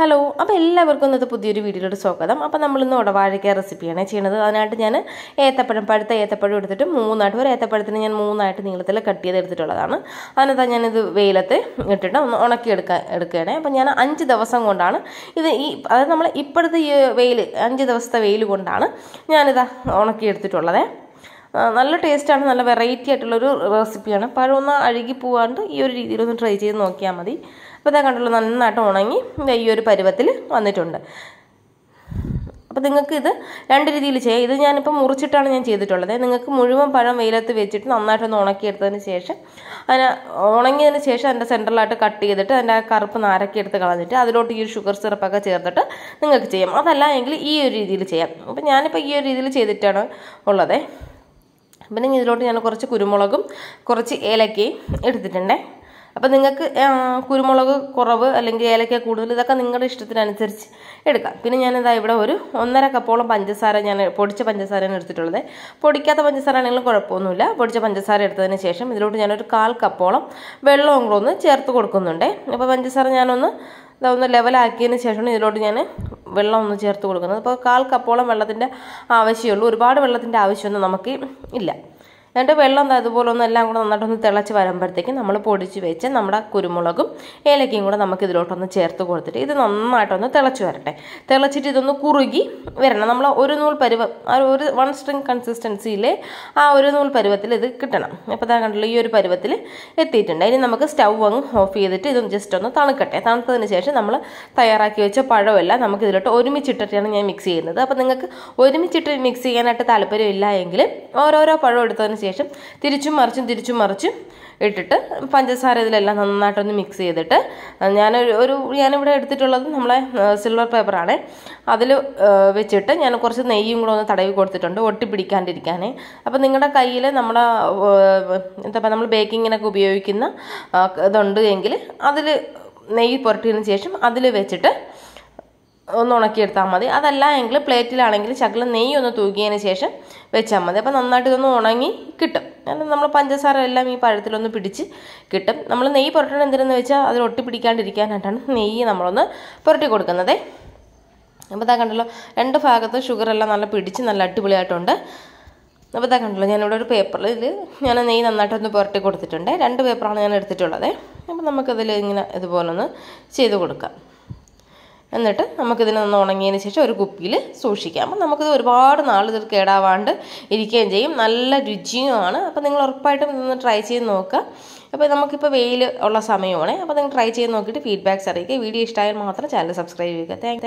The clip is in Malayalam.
ഹലോ അപ്പോൾ എല്ലാവർക്കും ഇന്നത്തെ പുതിയൊരു വീഡിയോയിലോട്ട് സ്വാഗതം അപ്പോൾ നമ്മളിന്ന് ഉടവാഴയ്ക്ക റെസിപ്പിയാണ് ചെയ്യണത് അതിനായിട്ട് ഞാൻ ഏത്തപ്പഴം പഴുത്ത ഏത്തപ്പഴം എടുത്തിട്ട് മൂന്നായിട്ട് ഒരു ഏത്തപ്പഴത്തിന് ഞാൻ മൂന്നായിട്ട് നീളത്തിൽ കട്ട് ചെയ്ത് എടുത്തിട്ടുള്ളതാണ് അതിനകത്ത് ഞാനിത് വെയിലത്ത് ഇട്ടിട്ട് ഒന്ന് ഉണക്കി എടുക്കാൻ എടുക്കുകയാണ് അപ്പോൾ ഞാൻ അഞ്ച് ദിവസം കൊണ്ടാണ് ഇത് ഈ അതായത് നമ്മൾ ഇപ്പോഴത്തെ ഈ വെയിൽ അഞ്ച് ദിവസത്തെ വെയിൽ കൊണ്ടാണ് ഞാനിത് ഉണക്കി എടുത്തിട്ടുള്ളത് നല്ല ടേസ്റ്റാണ് നല്ല വെറൈറ്റി ആയിട്ടുള്ളൊരു റെസിപ്പിയാണ് പഴമൊന്ന് അഴുകി പോവാണ്ട് ഈ ഒരു രീതിയിലൊന്ന് ട്രൈ ചെയ്ത് നോക്കിയാൽ മതി അപ്പോൾ ഇതാ കണ്ടുള്ള നന്നായിട്ട് ഉണങ്ങി ഈ ഒരു പരുവത്തിൽ വന്നിട്ടുണ്ട് അപ്പോൾ നിങ്ങൾക്ക് ഇത് രണ്ട് രീതിയിൽ ചെയ്യാം ഇത് ഞാനിപ്പോൾ മുറിച്ചിട്ടാണ് ഞാൻ ചെയ്തിട്ടുള്ളത് നിങ്ങൾക്ക് മുഴുവൻ പഴം വെയിലത്ത് വെച്ചിട്ട് നന്നായിട്ടൊന്ന് ഉണക്കിയെടുത്തതിന് ശേഷം അതിന് ഉണങ്ങിയതിന് ശേഷം അതിൻ്റെ സെൻട്രലായിട്ട് കട്ട് ചെയ്തിട്ട് അതിൻ്റെ കറുപ്പ് എടുത്ത് കളഞ്ഞിട്ട് അതിലോട്ട് ഈ ഷുഗർ സിറപ്പൊക്കെ ചേർത്തിട്ട് നിങ്ങൾക്ക് ചെയ്യാം അതല്ല എങ്കിൽ ഈ ഒരു രീതിയിൽ ചെയ്യാം അപ്പോൾ ഞാനിപ്പോൾ ഈ ഒരു രീതിയിൽ ചെയ്തിട്ടാണ് ഉള്ളത് പിന്നെ ഇതിലോട്ട് ഞാൻ കുറച്ച് കുരുമുളകും കുറച്ച് ഏലക്കയും എടുത്തിട്ടുണ്ടേ അപ്പോൾ നിങ്ങൾക്ക് കുരുമുളക് കുറവ് അല്ലെങ്കിൽ ഏലക്ക കൂടുതൽ ഇതൊക്കെ നിങ്ങളുടെ ഇഷ്ടത്തിനനുസരിച്ച് എടുക്കാം പിന്നെ ഞാനിതാ ഇവിടെ ഒരു ഒന്നര കപ്പോളം പഞ്ചസാര ഞാൻ പൊടിച്ച പഞ്ചസാരയാണ് എടുത്തിട്ടുള്ളത് പൊടിക്കാത്ത പഞ്ചസാര ആണെങ്കിലും കുഴപ്പമൊന്നുമില്ല പൊടിച്ച പഞ്ചസാര എടുത്തതിന് ശേഷം ഇതിലോട്ട് ഞാനൊരു കാൽ കപ്പോളം വെള്ളവും കൂടെ ഒന്ന് ചേർത്ത് കൊടുക്കുന്നുണ്ട് അപ്പോൾ പഞ്ചസാര ഞാനൊന്ന് ഇതൊന്ന് ലെവലാക്കിയതിന് ശേഷമാണ് ഇതിലോട്ട് ഞാൻ വെള്ളം ഒന്ന് ചേർത്ത് കൊടുക്കുന്നത് അപ്പോൾ കാൽ കപ്പോളം വെള്ളത്തിൻ്റെ ആവശ്യമുള്ളൂ ഒരുപാട് വെള്ളത്തിൻ്റെ ആവശ്യമൊന്നും നമുക്ക് ഇല്ല എന്നിട്ട് വെള്ളം അതുപോലെ ഒന്ന് എല്ലാം കൂടെ നന്നായിട്ടൊന്ന് തിളച്ച് വരുമ്പോഴത്തേക്കും നമ്മൾ പൊടിച്ച് വെച്ച് നമ്മുടെ കുരുമുളകും ഏലക്കയും കൂടെ നമുക്ക് ഇതിലോട്ടൊന്ന് ചേർത്ത് കൊടുത്തിട്ട് ഇത് നന്നായിട്ടൊന്ന് തിളച്ച് വരട്ടെ തിളച്ചിട്ട് ഇതൊന്ന് കുറുകി വരണം നമ്മൾ ഒരു നൂൽ പരുവ ഒരു വൺ സ്ട്രിങ് കൺസിസ്റ്റൻസിയിൽ ആ ഒരു നൂൽ പരുവത്തിൽ ഇത് കിട്ടണം ഇപ്പോൾ താ കണ്ടല്ലോ ഈ ഒരു പരുവത്തിൽ എത്തിയിട്ടുണ്ട് ഇനി നമുക്ക് സ്റ്റൗ അങ്ങ് ഓഫ് ചെയ്തിട്ട് ഇതും ജസ്റ്റ് ഒന്ന് തണുക്കട്ടെ തണുത്തതിന് ശേഷം നമ്മൾ തയ്യാറാക്കി വെച്ച പഴമെല്ലാം നമുക്ക് ഇതിലോട്ട് ഒരുമിച്ചിട്ടിട്ടാണ് ഞാൻ മിക്സ് ചെയ്യുന്നത് അപ്പോൾ നിങ്ങൾക്ക് ഒരുമിച്ചിട്ട് മിക്സ് ചെയ്യാനായിട്ട് ഇല്ല എങ്കിൽ ഓരോരോ പഴം എടുത്തതിന് ശേഷം തിരിച്ചും മറിച്ചും തിരിച്ചും മറിച്ചും ഇട്ടിട്ട് പഞ്ചസാര ഇതിലെല്ലാം നന്നായിട്ടൊന്ന് മിക്സ് ചെയ്തിട്ട് ഞാനൊരു ഒരു ഞാനിവിടെ എടുത്തിട്ടുള്ളത് നമ്മളെ സിൽവർ പേപ്പറാണ് അതിൽ വെച്ചിട്ട് ഞാൻ കുറച്ച് നെയ്യും കൂടെ ഒന്ന് തടവി കൊടുത്തിട്ടുണ്ട് ഒട്ടിപ്പിടിക്കാണ്ടിരിക്കാനേ അപ്പോൾ നിങ്ങളുടെ കയ്യിൽ നമ്മുടെ എന്താ പറയുക നമ്മൾ ബേക്കിങ്ങിനൊക്കെ ഉപയോഗിക്കുന്ന ഇതുണ്ട് എങ്കിൽ അതിൽ നെയ്യ് പുരട്ടിയതിന് ശേഷം അതിൽ വെച്ചിട്ട് ഒന്ന് ഉണക്കിയെടുത്താൽ മതി അതല്ല എങ്കിൽ പ്ലേറ്റിലാണെങ്കിൽ ശകല നെയ്യ് ഒന്ന് തൂക്കിയതിന് ശേഷം വെച്ചാൽ മതി അപ്പോൾ നന്നായിട്ട് ഇതൊന്ന് ഉണങ്ങി കിട്ടും കാരണം നമ്മൾ പഞ്ചസാര എല്ലാം ഈ പഴത്തിലൊന്ന് പിടിച്ച് കിട്ടും നമ്മൾ നെയ്യ് പുരട്ടണം എന്തിനെന്ന് വെച്ചാൽ അതിൽ ഒട്ടി പിടിക്കാണ്ടിരിക്കാനായിട്ടാണ് നെയ്യ് നമ്മളൊന്ന് പുരട്ടി കൊടുക്കുന്നത് അപ്പോൾ താ കണ്ടല്ലോ രണ്ട് ഭാഗത്ത് ഷുഗർ എല്ലാം നല്ല പിടിച്ച് നല്ല അടിപൊളിയായിട്ടുണ്ട് അപ്പോൾ താ കണ്ടല്ലോ ഞാനിവിടെ ഒരു പേപ്പറിൽ ഞാൻ നെയ്യ് നന്നായിട്ടൊന്ന് പുരട്ടി കൊടുത്തിട്ടുണ്ട് രണ്ട് പേപ്പറാണ് ഞാൻ എടുത്തിട്ടുള്ളത് അപ്പോൾ നമുക്കതിൽ ഇങ്ങനെ ഇതുപോലൊന്ന് ചെയ്ത് കൊടുക്കാം എന്നിട്ട് നമുക്കിതിനെ ഒന്ന് ഉണങ്ങിയതിന് ശേഷം ഒരു കുപ്പിയിൽ സൂക്ഷിക്കാം അപ്പം നമുക്കിത് ഒരുപാട് നാൾ ഇത് കേടാവാണ്ട് ഇരിക്കുകയും ചെയ്യും നല്ല രുചിയുമാണ് അപ്പോൾ നിങ്ങൾ ഉറപ്പായിട്ടും ഇതൊന്ന് ട്രൈ ചെയ്ത് നോക്കുക അപ്പോൾ നമുക്കിപ്പോൾ വെയിൽ ഉള്ള സമയമാണ് അപ്പോൾ നിങ്ങൾ ട്രൈ ചെയ്ത് നോക്കിയിട്ട് ഫീഡ്ബാക്ക്സ് അറിയിക്കുക വീഡിയോ ഇഷ്ടമായാൽ മാത്രം ചാനൽ സബ്സ്ക്രൈബ് ചെയ്യുക താങ്ക്